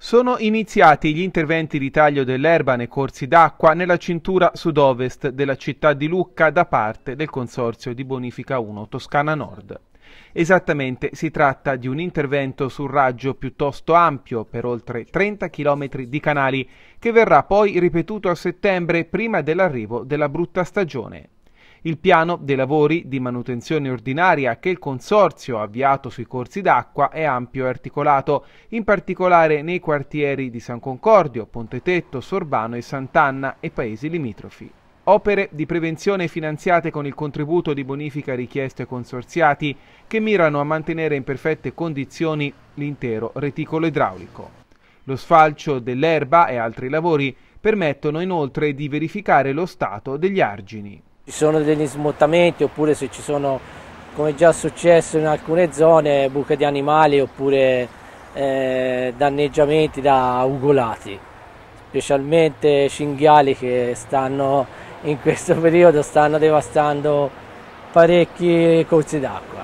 Sono iniziati gli interventi di taglio dell'erba nei corsi d'acqua nella cintura sud-ovest della città di Lucca da parte del Consorzio di Bonifica 1 Toscana Nord. Esattamente si tratta di un intervento sul raggio piuttosto ampio per oltre 30 km di canali che verrà poi ripetuto a settembre prima dell'arrivo della brutta stagione il piano dei lavori di manutenzione ordinaria che il Consorzio ha avviato sui corsi d'acqua è ampio e articolato, in particolare nei quartieri di San Concordio, Pontetetto, Sorbano e Sant'Anna e paesi limitrofi opere di prevenzione finanziate con il contributo di bonifica richiesto ai consorziati che mirano a mantenere in perfette condizioni l'intero reticolo idraulico. Lo sfalcio dell'erba e altri lavori permettono inoltre di verificare lo stato degli argini. Ci sono degli smottamenti oppure se ci sono, come già è successo in alcune zone, buche di animali oppure eh, danneggiamenti da ugolati, specialmente cinghiali che stanno in questo periodo stanno devastando parecchi corsi d'acqua.